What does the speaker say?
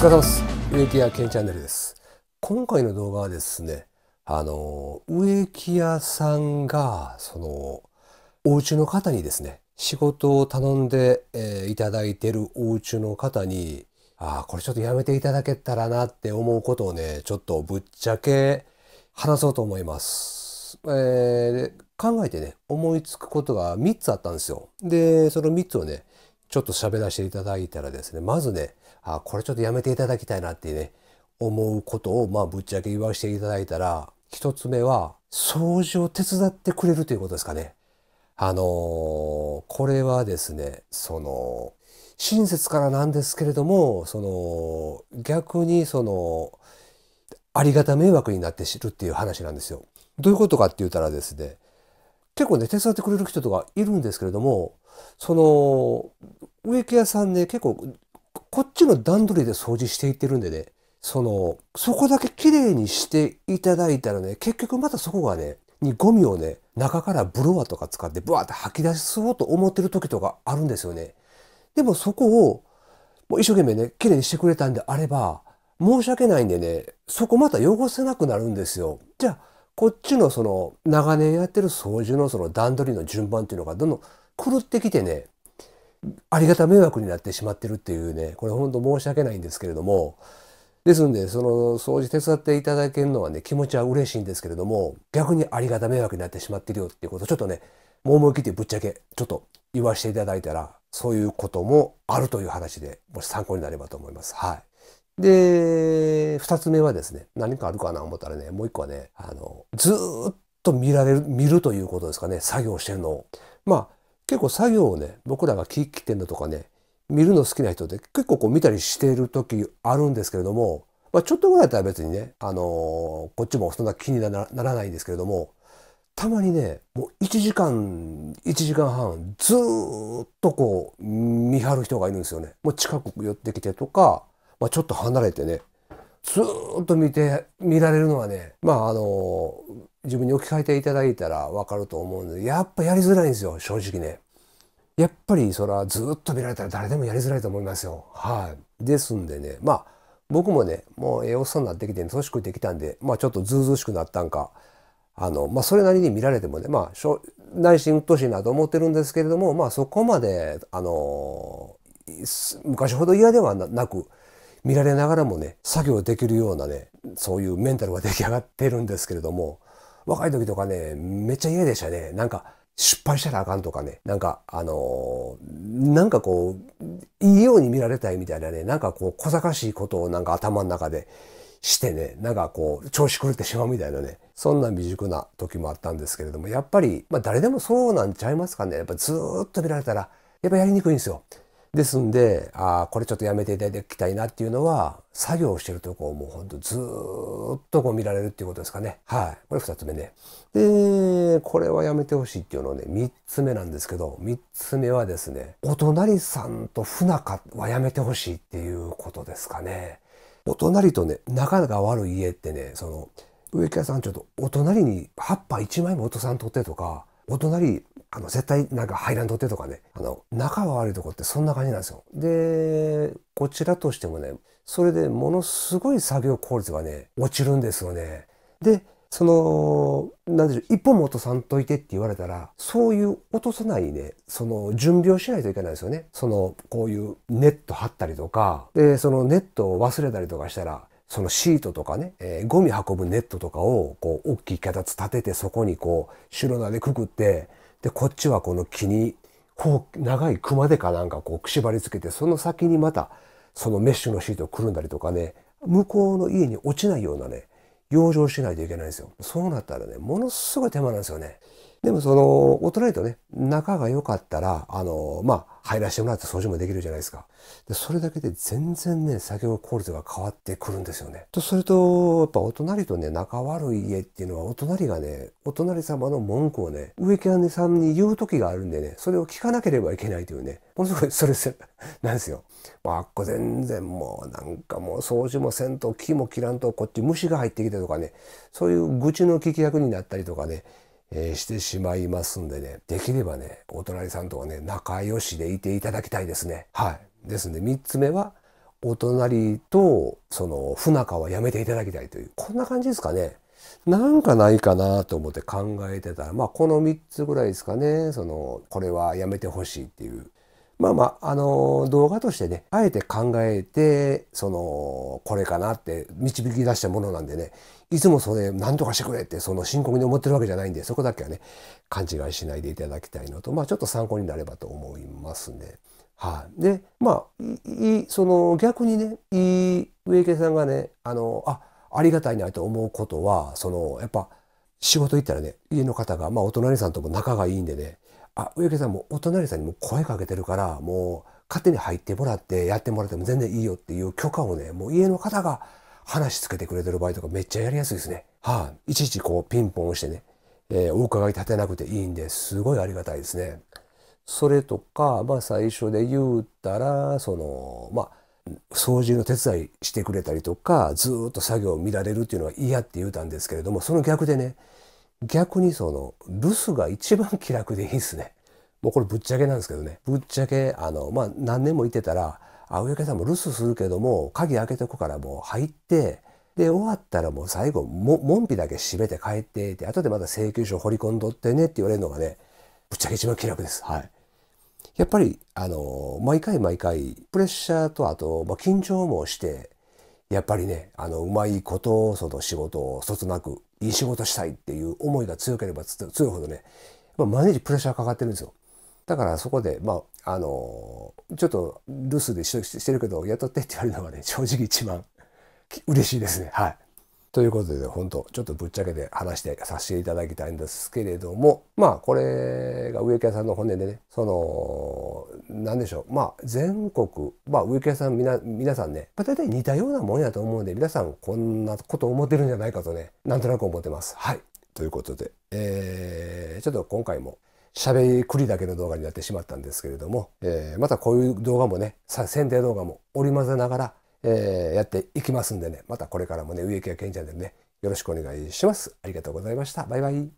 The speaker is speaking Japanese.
疲れ様です。植木屋健チャンネルです。今回の動画はですね、あの、植木屋さんが、その、お家の方にですね、仕事を頼んで、えー、いただいてるお家の方に、ああ、これちょっとやめていただけたらなって思うことをね、ちょっとぶっちゃけ話そうと思います。えー、考えてね、思いつくことが3つあったんですよ。で、その3つをね、ちょっと喋らせていただいたらですね、まずね、あこれちょっとやめていただきたいなってね思うことをまあぶっちゃけ言わせていただいたら一つ目は掃除を手伝ってくれるということですかね。あのー、これはですねその親切からなんですけれどもその逆にそのありがた迷惑になって知るっていう話なんですよ。どういうことかって言ったらですね結構ね手伝ってくれる人とかいるんですけれどもその植木屋さんね結構こっちの段取りで掃除していってるんでね、その、そこだけ綺麗にしていただいたらね、結局またそこがね、にゴミをね、中からブロワーとか使ってブワーって吐き出しそうと思ってる時とかあるんですよね。でもそこを、もう一生懸命ね、綺麗にしてくれたんであれば、申し訳ないんでね、そこまた汚せなくなるんですよ。じゃあ、こっちのその、長年やってる掃除のその段取りの順番っていうのがどんどん狂ってきてね、ありがた迷惑になってしまってるっていうね、これ本当申し訳ないんですけれども、ですんで、その掃除手伝っていただけるのはね、気持ちは嬉しいんですけれども、逆にありがた迷惑になってしまってるよっていうこと、ちょっとね、もう思い切ってぶっちゃけ、ちょっと言わせていただいたら、そういうこともあるという話で、もし参考になればと思います。はい。で、二つ目はですね、何かあるかな思ったらね、もう一個はね、あの、ずっと見られる、見るということですかね、作業してるのを。まあ、結構作業をね僕らが聞切てんのとかね見るの好きな人って結構こう見たりしている時あるんですけれども、まあ、ちょっとぐらいだったら別にね、あのー、こっちもそんな気にならないんですけれどもたまにねもう1時間1時間半ずーっとこう見張る人がいるんですよね。もう近く寄ってきてとか、まあ、ちょっと離れてねずっと見て、見られるのはね、まああの、自分に置き換えていただいたらわかると思うんで、やっぱやりづらいんですよ、正直ね。やっぱりそれはずっと見られたら誰でもやりづらいと思いますよ。はい。ですんでね、まあ僕もね、もうええおっさんになってきて、ね、年食ってきたんで、まあちょっとずうずうしくなったんか、あの、まあそれなりに見られてもね、まあしょ内心うっとしいなと思ってるんですけれども、まあそこまで、あの、昔ほど嫌ではなく、見られながらもね作業できるようなねそういうメンタルが出来上がってるんですけれども若い時とかねめっちゃ嫌でしたねなんか失敗したらあかんとかねなんかあのー、なんかこういいように見られたいみたいなねなんかこう小賢しいことをなんか頭の中でしてねなんかこう調子狂ってしまうみたいなねそんな未熟な時もあったんですけれどもやっぱり、まあ、誰でもそうなんちゃいますかねやっぱずっと見られたらやっぱやりにくいんですよ。ですんで、ああ、これちょっとやめていただきたいなっていうのは、作業してるとこをもうほんとずーっとこう見られるっていうことですかね。はい。これ二つ目ね。で、これはやめてほしいっていうのはね、三つ目なんですけど、三つ目はですね、お隣さんと不仲はやめてほしいっていうことですかね。お隣とね、仲が悪い家ってね、その、植木屋さんちょっとお隣に葉っぱ一枚も落とさんとってとか、お隣あの、絶対なんか入らんとってとかね、あの、仲が悪いとこってそんな感じなんですよ。で、こちらとしてもね、それでものすごい作業効率がね、落ちるんですよね。で、その、なんでしょう、一本も落とさんといてって言われたら、そういう落とさないね、その、準備をしないといけないですよね。その、こういうネット張ったりとか、で、そのネットを忘れたりとかしたら、そのシートとかね、えー、ゴミ運ぶネットとかを、こう、大きい脚立立てて、そこにこう、白菜でくくって、で、こっちはこの木に、こう、長い熊手かなんかこう、縛り付けて、その先にまた、そのメッシュのシートをくるんだりとかね、向こうの家に落ちないようなね、養生しないといけないんですよ。そうなったらね、ものすごい手間なんですよね。でもその、大人とね、仲が良かったら、あの、まあ、入らせてもらって掃除もできるじゃないですか。で、それだけで全然ね、作業効率が変わってくるんですよね。と、それと、やっぱお隣とね、仲悪い家っていうのは、お隣がね、お隣様の文句をね、植木屋さんに言う時があるんでね、それを聞かなければいけないというね、ものすごいストレス なんですよ。まあ、あっこ全然もう、なんかもう掃除もせんと、木も切らんと、こっち虫が入ってきてとかね、そういう愚痴の聞き役になったりとかね、えー、してしまいますんでね、できればね、お隣さんとはね、仲良しでいていただきたいですね。はい。ですので、3つ目は、お隣と、その、不仲はやめていただきたいという、こんな感じですかね。なんかないかなと思って考えてたら、まあ、この3つぐらいですかね、その、これはやめてほしいっていうまあまあ、あのー、動画としてね、あえて考えて、その、これかなって導き出したものなんでね、いつもそれ、何とかしてくれって、その深刻に思ってるわけじゃないんで、そこだけはね、勘違いしないでいただきたいのと、まあちょっと参考になればと思いますね。はい、あ、で、まあ、いい、その、逆にね、いい、植木さんがね、あの、あ、ありがたいなと思うことは、その、やっぱ、仕事行ったらね、家の方が、まあお隣さんとも仲がいいんでね、あ、植木さんもお隣さんにも声かけてるから、もう勝手に入ってもらってやってもらっても全然いいよっていう許可をね、もう家の方が話つけてくれてる場合とかめっちゃやりやすいですね。はい、あ、いちいちこうピンポン押してね、えー、お伺い立てなくていいんですごいありがたいですね。それとか、まあ最初で言うたら、その、まあ掃除の手伝いしてくれたりとかずっと作業を見られるっていうのは嫌って言うたんですけれどもその逆でね逆にその留守が一番気楽でいいですね。もうこれぶっちゃけなんですけどねぶっちゃけあのまあ何年もいてたら青柳さんも留守するけども鍵開けておくからもう入ってで終わったらもう最後も門扉だけ閉めて帰ってって後でまた請求書を彫り込んどってねって言われるのがねぶっちゃけ一番気楽です。はいやっぱり、あの、毎回毎回、プレッシャーと、あと、まあ、緊張もして、やっぱりね、あの、うまいこと、その仕事をそつなく、いい仕事したいっていう思いが強ければ強いほどね、まあ、毎日プレッシャーかかってるんですよ。だからそこで、まあ、あの、ちょっと留守でしてるけど、雇ってって言われるのがね、正直一番嬉しいですね。はい。ということで、本当ちょっとぶっちゃけて話してさせていただきたいんですけれども、まあ、これが植木屋さんの本音でね、その、なんでしょう、まあ、全国、まあ、植木屋さん皆、皆さんね、大体似たようなもんやと思うんで、皆さんこんなこと思ってるんじゃないかとね、なんとなく思ってます。はい。ということで、えー、ちょっと今回も、喋りくりだけの動画になってしまったんですけれども、えー、またこういう動画もね、宣伝動画も織り交ぜながら、えー、やっていきますんでね、またこれからもね、植木屋賢者でね、よろしくお願いします。ありがとうございました。バイバイ。